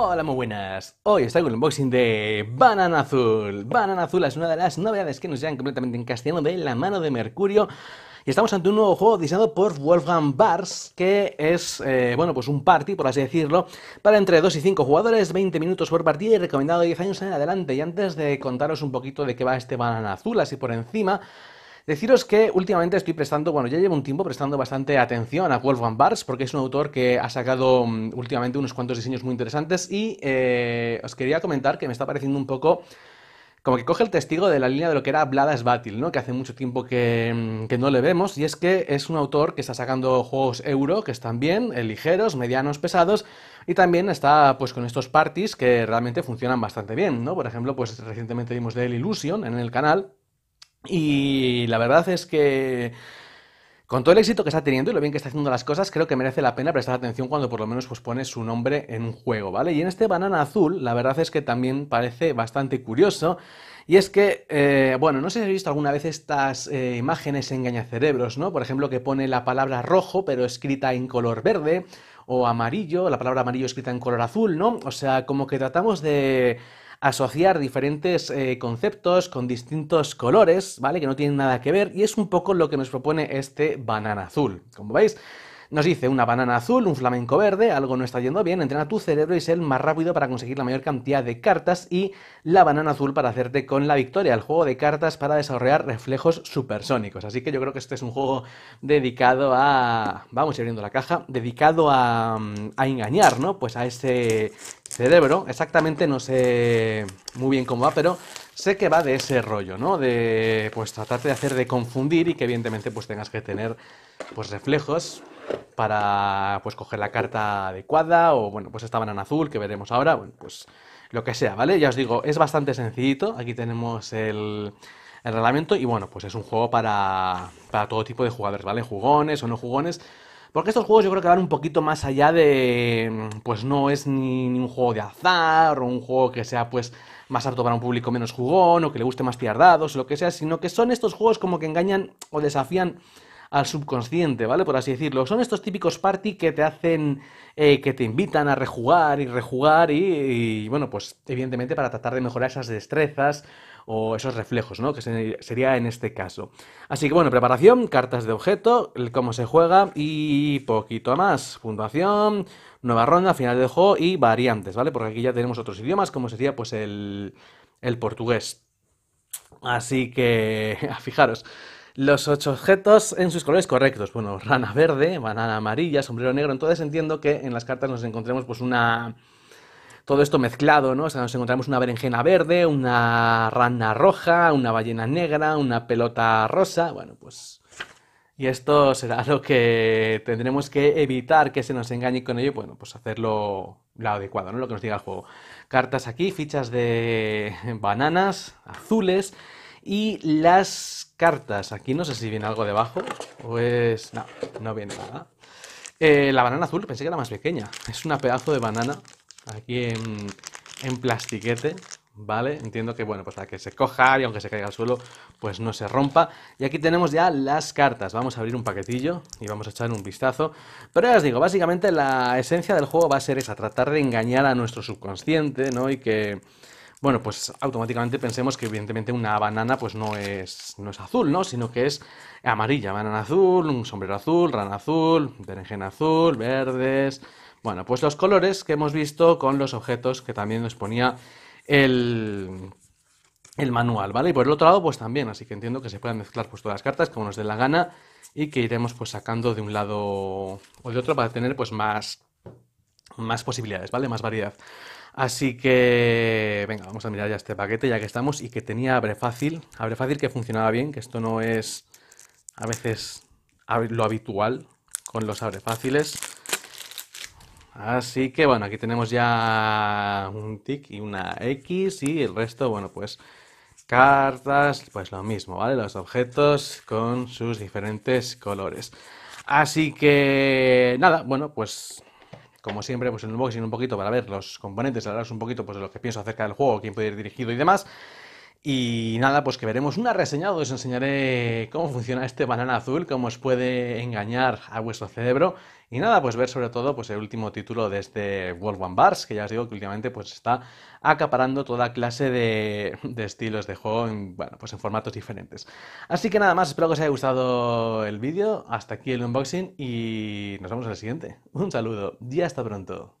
Hola, muy buenas. Hoy os traigo el unboxing de Banana Azul. Banana Azul es una de las novedades que nos llegan completamente en castellano de la mano de Mercurio. Y estamos ante un nuevo juego diseñado por Wolfgang Bars, que es, eh, bueno, pues un party, por así decirlo, para entre 2 y 5 jugadores, 20 minutos por partida y recomendado 10 años en adelante. Y antes de contaros un poquito de qué va este Banana Azul, así por encima, Deciros que últimamente estoy prestando, bueno, ya llevo un tiempo prestando bastante atención a Wolfgang Bars, porque es un autor que ha sacado mm, últimamente unos cuantos diseños muy interesantes y eh, os quería comentar que me está pareciendo un poco como que coge el testigo de la línea de lo que era Bladas battle ¿no? que hace mucho tiempo mm, que, no le vemos, y es que es un autor que está sacando juegos euro, que están bien, eh, ligeros, medianos, pesados, y también está pues con estos parties que realmente funcionan bastante bien, ¿no? Por ejemplo, pues recientemente vimos de Illusion en el canal, y la verdad es que con todo el éxito que está teniendo y lo bien que está haciendo las cosas, creo que merece la pena prestar atención cuando por lo menos pues, pone su nombre en un juego, ¿vale? Y en este banana azul, la verdad es que también parece bastante curioso. Y es que, eh, bueno, no sé si he visto alguna vez estas eh, imágenes engañacerebros, ¿no? Por ejemplo, que pone la palabra rojo, pero escrita en color verde, o amarillo, la palabra amarillo escrita en color azul, ¿no? O sea, como que tratamos de asociar diferentes eh, conceptos con distintos colores, ¿vale? Que no tienen nada que ver y es un poco lo que nos propone este banana azul. Como veis, nos dice una banana azul, un flamenco verde, algo no está yendo bien, entrena tu cerebro y sé el más rápido para conseguir la mayor cantidad de cartas y la banana azul para hacerte con la victoria, el juego de cartas para desarrollar reflejos supersónicos. Así que yo creo que este es un juego dedicado a... Vamos ir abriendo la caja, dedicado a, mm, a engañar, ¿no? Pues a ese cerebro, exactamente no sé muy bien cómo va, pero sé que va de ese rollo, ¿no? De pues tratarte de hacer de confundir y que evidentemente pues tengas que tener pues reflejos para pues coger la carta adecuada o bueno, pues estaban en azul que veremos ahora, bueno, pues lo que sea, ¿vale? Ya os digo, es bastante sencillito, aquí tenemos el el reglamento y bueno, pues es un juego para, para todo tipo de jugadores, ¿vale? Jugones o no jugones, porque estos juegos yo creo que van un poquito más allá de, pues no es ni, un juego de azar o un juego que sea pues más apto para un público menos jugón o que le guste más tirar o lo que sea, sino que son estos juegos como que engañan o desafían al subconsciente, ¿vale? Por así decirlo. Son estos típicos party que te hacen, eh, que te invitan a rejugar y rejugar y, bueno, pues evidentemente para tratar de mejorar esas destrezas o esos reflejos, ¿no? Que sería en este caso. Así que bueno, preparación, cartas de objeto, cómo se juega y poquito más. Puntuación, nueva ronda, final de juego y variantes, ¿vale? Porque aquí ya tenemos otros idiomas, como sería pues el, el portugués. Así que, fijaros, los ocho objetos en sus colores correctos. Bueno, rana verde, banana amarilla, sombrero negro. Entonces entiendo que en las cartas nos encontremos pues una... Todo esto mezclado, ¿no? O sea, nos encontramos una berenjena verde, una rana roja, una ballena negra, una pelota rosa. Bueno, pues... Y esto será lo que tendremos que evitar que se nos engañe con ello. Bueno, pues hacerlo lo adecuado, ¿no? Lo que nos diga el juego. Cartas aquí, fichas de bananas azules y las cartas, aquí no sé si viene algo debajo, pues no, no viene nada. Eh, la banana azul, pensé que era más pequeña, es una pedazo de banana, aquí en, en plastiquete, ¿vale? Entiendo que, bueno, pues para que se coja y aunque se caiga al suelo, pues no se rompa. Y aquí tenemos ya las cartas. Vamos a abrir un paquetillo y vamos a echar un vistazo. Pero ya os digo, básicamente la esencia del juego va a ser esa, tratar de engañar a nuestro subconsciente, ¿no? Y que bueno, pues automáticamente pensemos que evidentemente una banana pues no es, no es azul, ¿no? Sino que es amarilla, banana azul, un sombrero azul, rana azul, berenjena azul, verdes... Bueno, pues los colores que hemos visto con los objetos que también nos ponía el, el manual, ¿vale? Y por el otro lado, pues también, así que entiendo que se puedan mezclar pues todas las cartas como nos dé la gana y que iremos pues sacando de un lado o de otro para tener pues más, más posibilidades, ¿vale? Más variedad. Así que, venga, vamos a mirar ya este paquete ya que estamos y que tenía abre fácil, abre fácil que funcionaba bien, que esto no es a veces lo habitual con los abre fáciles. Así que bueno, aquí tenemos ya un tic y una X y el resto, bueno, pues cartas, pues lo mismo, ¿vale? Los objetos con sus diferentes colores. Así que nada, bueno, pues como siempre, pues en el unboxing un poquito para ver los componentes, hablaros un poquito pues, de lo que pienso acerca del juego, quién puede ir dirigido y demás. Y nada, pues que veremos una reseña donde os enseñaré cómo funciona este banana azul, cómo os puede engañar a vuestro cerebro. Y nada, pues ver sobre todo pues el último título de este World One Bars, que ya os digo que últimamente pues está acaparando toda clase de, estilos de juego, en, pues, en formatos diferentes. Así que nada más, espero que os haya gustado el vídeo. Hasta aquí el unboxing y nos vemos en el siguiente. Un saludo y hasta pronto.